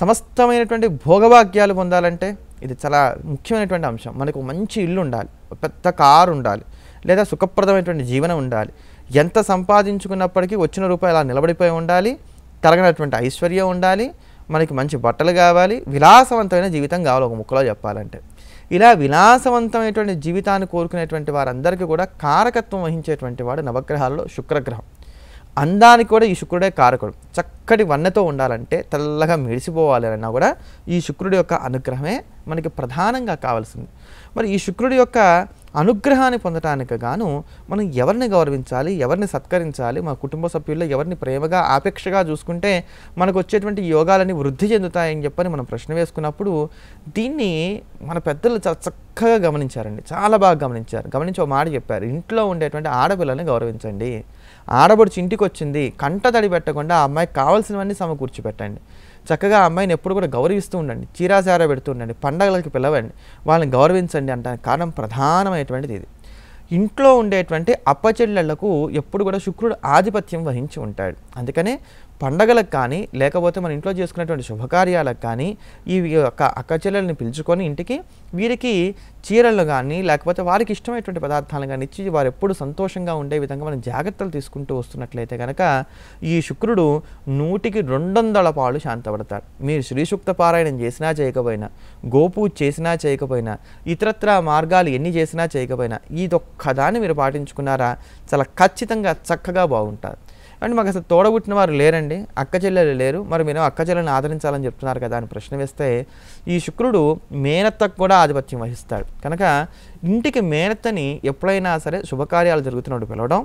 సమస్తమైనటువంటి భోగభాగ్యాలు పొందాలంటే ఇది చాలా ముఖ్యమైనటువంటి అంశం మనకు మంచి ఇల్లు ఉండాలి పెద్ద కారు ఉండాలి లేదా సుఖప్రదమైనటువంటి జీవనం ఉండాలి ఎంత సంపాదించుకున్నప్పటికీ వచ్చిన రూపాయి అలా నిలబడిపోయి ఉండాలి కలగనటువంటి ఐశ్వర్యం ఉండాలి మనకి మంచి బట్టలు కావాలి విలాసవంతమైన జీవితం కావాలి ఒక ముక్కలో చెప్పాలంటే ఇలా విలాసవంతమైనటువంటి జీవితాన్ని కోరుకునేటువంటి వారందరికీ కూడా కారకత్వం వహించేటువంటి వాడు నవగ్రహాలలో శుక్రగ్రహం అందానికి కూడా ఈ శుక్రుడే కారకుడు చక్క చక్కటి వన్నెతో ఉండాలంటే తెల్లగా మెరిసిపోవాలి అన్నా కూడా ఈ శుక్రుడి యొక్క అనుగ్రహమే మనకి ప్రధానంగా కావాల్సింది మరి ఈ శుక్రుడి యొక్క అనుగ్రహాన్ని పొందటానికి గాను మనం ఎవరిని గౌరవించాలి ఎవరిని సత్కరించాలి మన కుటుంబ సభ్యుల్లో ఎవరిని ప్రేమగా ఆపేక్షగా చూసుకుంటే మనకు వచ్చేటువంటి యోగాలని వృద్ధి చెందుతాయని చెప్పని మనం ప్రశ్న వేసుకున్నప్పుడు దీన్ని మన పెద్దలు చాలా చక్కగా గమనించారండి చాలా బాగా గమనించారు గమనించి ఒక మాట చెప్పారు ఇంట్లో ఉండేటువంటి ఆడపిల్లల్ని గౌరవించండి ఆడబడుచు ఇంటికి వచ్చింది కంట తడి పెట్టకుండా ఆ అమ్మాయికి కావాల్సినవన్నీ సమకూర్చి పెట్టండి చక్కగా అమ్మాయిని ఎప్పుడు కూడా గౌరవిస్తూ ఉండండి చీరాచార పెడుతూ ఉండండి పండగలకి పిలవండి వాళ్ళని గౌరవించండి అంటానికి కారణం ప్రధానమైనటువంటిది ఇది ఇంట్లో ఉండేటువంటి అప్పచెల్లెళ్లకు ఎప్పుడు కూడా శుక్రుడు ఆధిపత్యం వహించి ఉంటాడు అందుకనే పండగలకు కానీ లేకపోతే మన ఇంట్లో చేసుకునేటువంటి శుభకార్యాలకు కానీ ఈ యొక్క అక్కచెల్లెల్ని పిలుచుకొని ఇంటికి వీరికి చీరలు కానీ లేకపోతే వారికి ఇష్టమైనటువంటి పదార్థాలను కానీ ఇచ్చి వారు ఎప్పుడు సంతోషంగా ఉండే విధంగా మనం జాగ్రత్తలు తీసుకుంటూ వస్తున్నట్లయితే కనుక ఈ శుక్రుడు నూటికి రెండొందల పాలు శాంతపడతాడు మీరు శ్రీసూక్త పారాయణం చేసినా చేయకపోయినా గోపూజ చేసినా చేయకపోయినా ఇతరత్ర మార్గాలు ఎన్ని చేసినా చేయకపోయినా ఇదొక్కదాన్ని మీరు పాటించుకున్నారా చాలా ఖచ్చితంగా చక్కగా బాగుంటారు అండ్ మాకు అసలు తోడబుట్టిన వారు లేరండి అక్క చెల్లెలు లేరు మరి మీరు అక్క చెల్లెని ఆదరించాలని చెప్తున్నారు కదా అని ప్రశ్న వేస్తే ఈ శుక్రుడు మేనత్తకు కూడా ఆధిపత్యం వహిస్తాడు కనుక ఇంటికి మేనత్తని ఎప్పుడైనా సరే శుభకార్యాలు జరుగుతున్నట్టు పిలవడం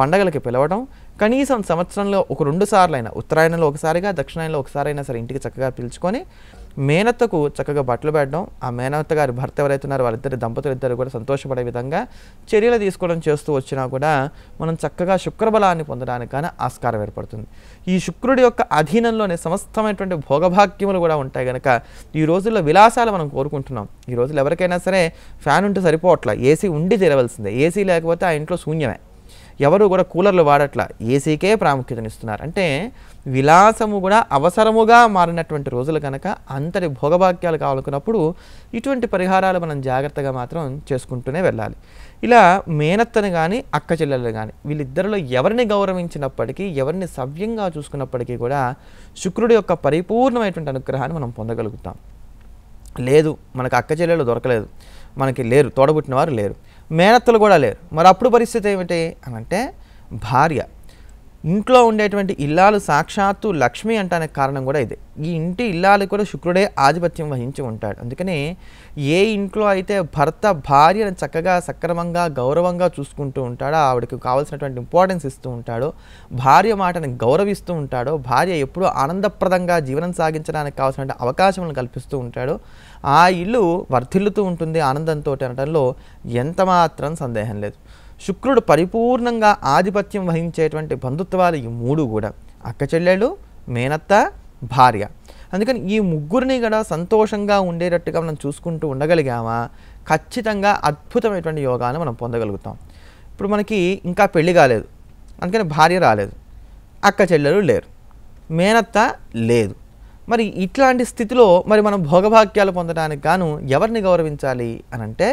పండగలకి పిలవడం కనీసం సంవత్సరంలో ఒక రెండు సార్లు అయినా ఉత్తరాయణంలో ఒకసారిగా దక్షిణాయనలో ఒకసారైనా సరే ఇంటికి చక్కగా పిలుచుకొని మేనత్తకు చక్కగా బట్టలు పెట్టడం ఆ మేనత్త గారి భర్త ఉన్నారో వాళ్ళిద్దరి దంపతులు ఇద్దరు కూడా సంతోషపడే విధంగా చర్యలు తీసుకోవడం చేస్తూ వచ్చినా కూడా మనం చక్కగా శుక్రబలాన్ని కానీ ఆస్కారం ఏర్పడుతుంది ఈ శుక్రుడి యొక్క అధీనంలోనే సమస్తమైనటువంటి భోగభాగ్యములు కూడా ఉంటాయి కనుక ఈ రోజుల్లో విలాసాలు మనం కోరుకుంటున్నాం ఈ రోజులు ఎవరికైనా సరే ఫ్యాన్ ఉంటే సరిపోవట్లా ఏసీ ఉండి తెరవలసిందే ఏసీ లేకపోతే ఆ ఇంట్లో శూన్యమే ఎవరు కూడా కూలర్లు వాడట్ల ఏసీకే ప్రాముఖ్యతనిస్తున్నారు అంటే విలాసము కూడా అవసరముగా మారినటువంటి రోజులు కనుక అంతటి భోగభాగ్యాలు కావాలనుకున్నప్పుడు ఇటువంటి పరిహారాలు మనం జాగ్రత్తగా మాత్రం చేసుకుంటూనే వెళ్ళాలి ఇలా మేనత్తను కానీ అక్క చెల్లెలు కానీ వీళ్ళిద్దరిలో ఎవరిని గౌరవించినప్పటికీ ఎవరిని సవ్యంగా చూసుకున్నప్పటికీ కూడా శుక్రుడి యొక్క పరిపూర్ణమైనటువంటి అనుగ్రహాన్ని మనం పొందగలుగుతాం లేదు మనకు అక్క చెల్లెలు దొరకలేదు మనకి లేరు తోడబుట్టిన వారు లేరు మేనత్తలు కూడా లేరు మరి అప్పుడు పరిస్థితి ఏమిటి అని అంటే భార్య ఇంట్లో ఉండేటువంటి ఇల్లాలు సాక్షాత్తు లక్ష్మి అంటానికి కారణం కూడా ఇదే ఈ ఇంటి ఇల్లాలు కూడా శుక్రుడే ఆధిపత్యం వహించి ఉంటాడు అందుకనే ఏ ఇంట్లో అయితే భర్త భార్యను చక్కగా సక్రమంగా గౌరవంగా చూసుకుంటూ ఉంటాడో ఆవిడకి కావాల్సినటువంటి ఇంపార్టెన్స్ ఇస్తూ ఉంటాడో భార్య మాటను గౌరవిస్తూ ఉంటాడో భార్య ఎప్పుడూ ఆనందప్రదంగా జీవనం సాగించడానికి కావాల్సిన అవకాశములను కల్పిస్తూ ఉంటాడో ఆ ఇల్లు వర్ధిల్లుతూ ఉంటుంది ఆనందంతో అనడంలో ఎంతమాత్రం సందేహం లేదు శుక్రుడు పరిపూర్ణంగా ఆధిపత్యం వహించేటువంటి బంధుత్వాలు ఈ మూడు కూడా అక్క చెల్లెళ్ళు మేనత్త భార్య అందుకని ఈ ముగ్గురిని కూడా సంతోషంగా ఉండేటట్టుగా మనం చూసుకుంటూ ఉండగలిగామా ఖచ్చితంగా అద్భుతమైనటువంటి యోగాన్ని మనం పొందగలుగుతాం ఇప్పుడు మనకి ఇంకా పెళ్ళి కాలేదు అందుకని భార్య రాలేదు అక్క చెల్లెలు లేరు మేనత్త లేదు మరి ఇట్లాంటి స్థితిలో మరి మనం భోగభాగ్యాలు పొందడానికి గాను ఎవరిని గౌరవించాలి అనంటే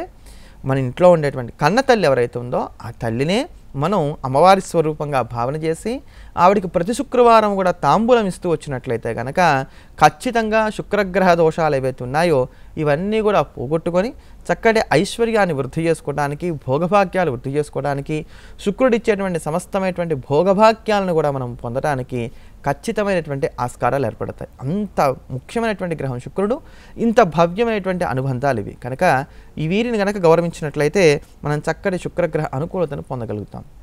మన ఇంట్లో ఉండేటువంటి కన్న తల్లి ఎవరైతే ఉందో ఆ తల్లినే మనం అమ్మవారి స్వరూపంగా భావన చేసి ఆవిడికి ప్రతి శుక్రవారం కూడా తాంబూలం ఇస్తూ వచ్చినట్లయితే కనుక ఖచ్చితంగా శుక్రగ్రహ దోషాలు ఏవైతే ఉన్నాయో ఇవన్నీ కూడా పోగొట్టుకొని చక్కటి ఐశ్వర్యాన్ని వృద్ధి చేసుకోవడానికి భోగభాగ్యాలు వృద్ధి చేసుకోవడానికి శుక్రుడు ఇచ్చేటువంటి సమస్తమైనటువంటి భోగభాగ్యాలను కూడా మనం పొందడానికి ఖచ్చితమైనటువంటి ఆస్కారాలు ఏర్పడతాయి అంత ముఖ్యమైనటువంటి గ్రహం శుక్రుడు ఇంత భవ్యమైనటువంటి అనుబంధాలు ఇవి కనుక ఈ వీరిని కనుక గౌరవించినట్లయితే మనం చక్కటి శుక్రగ్రహ అనుకూలతను పొందగలుగుతాం